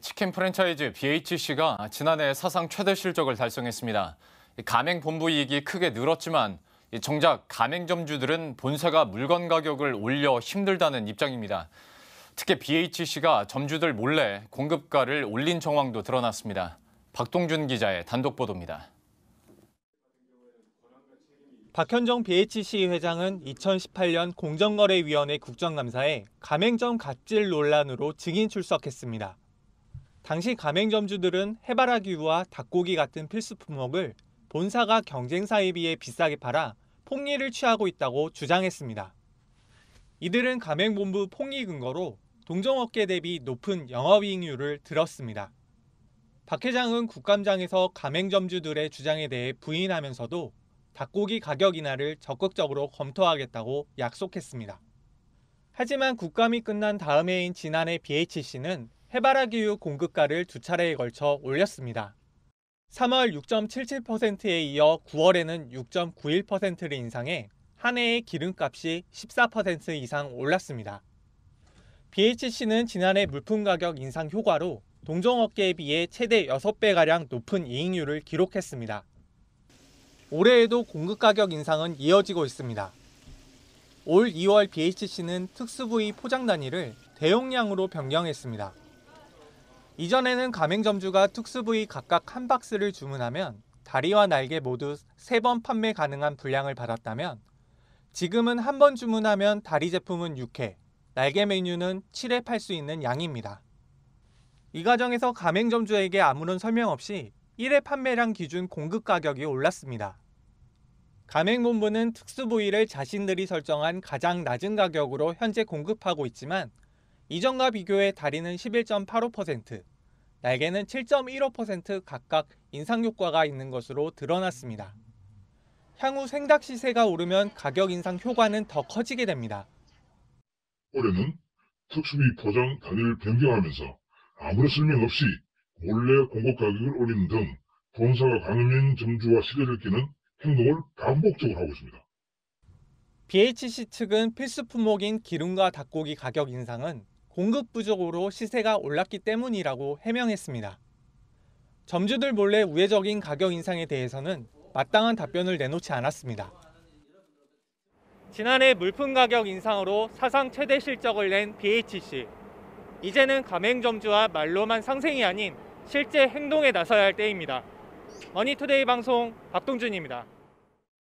치킨 프랜차이즈 BHC가 지난해 사상 최대 실적을 달성했습니다. 가맹 본부 이익이 크게 늘었지만 정작 가맹점주들은 본사가 물건 가격을 올려 힘들다는 입장입니다. 특히 BHC가 점주들 몰래 공급가를 올린 정황도 드러났습니다. 박동준 기자의 단독 보도입니다. 박현정 BHC 회장은 2018년 공정거래위원회 국정감사에 가맹점 갑질 논란으로 증인 출석했습니다. 당시 가맹점주들은 해바라기와 닭고기 같은 필수 품목을 본사가 경쟁사에 비해 비싸게 팔아 폭리를 취하고 있다고 주장했습니다. 이들은 가맹본부 폭리 근거로 동종업계 대비 높은 영업이익률을 들었습니다. 박 회장은 국감장에서 가맹점주들의 주장에 대해 부인하면서도 닭고기 가격 인하를 적극적으로 검토하겠다고 약속했습니다. 하지만 국감이 끝난 다음 해인 지난해 BHC는 해바라기 유 공급가를 두 차례에 걸쳐 올렸습니다. 3월 6.77%에 이어 9월에는 6.91%를 인상해 한 해의 기름값이 14% 이상 올랐습니다. BHC는 지난해 물품 가격 인상 효과로 동종업계에 비해 최대 6배가량 높은 이익률을 기록했습니다. 올해에도 공급 가격 인상은 이어지고 있습니다. 올 2월 BHC는 특수부위 포장 단위를 대용량으로 변경했습니다. 이전에는 가맹점주가 특수부위 각각 한 박스를 주문하면 다리와 날개 모두 세 번 판매 가능한 분량을 받았다면 지금은 한 번 주문하면 다리 제품은 6회, 날개 메뉴는 7회 팔 수 있는 양입니다. 이 과정에서 가맹점주에게 아무런 설명 없이 1회 판매량 기준 공급 가격이 올랐습니다. 가맹본부는 특수 부위를 자신들이 설정한 가장 낮은 가격으로 현재 공급하고 있지만 이전과 비교해 다리는 11.85%, 날개는 7.15% 각각 인상 효과가 있는 것으로 드러났습니다. 향후 생닭 시세가 오르면 가격 인상 효과는 더 커지게 됩니다. 올해는 특수비 포장 단위를 변경하면서 아무런 설명없이 몰래 공급 가격을 올리는 등 본사가 강민 점주와 시대를 끼는 행동을 반복적으로 하고 있습니다. BHC 측은 필수 품목인 기름과 닭고기 가격 인상은 공급 부족으로 시세가 올랐기 때문이라고 해명했습니다. 점주들 몰래 우회적인 가격 인상에 대해서는 마땅한 답변을 내놓지 않았습니다. 지난해 물품 가격 인상으로 사상 최대 실적을 낸 BHC. 이제는 가맹점주와 말로만 상생이 아닌 실제 행동에 나서야 할 때입니다. 머니투데이 방송 박동준입니다.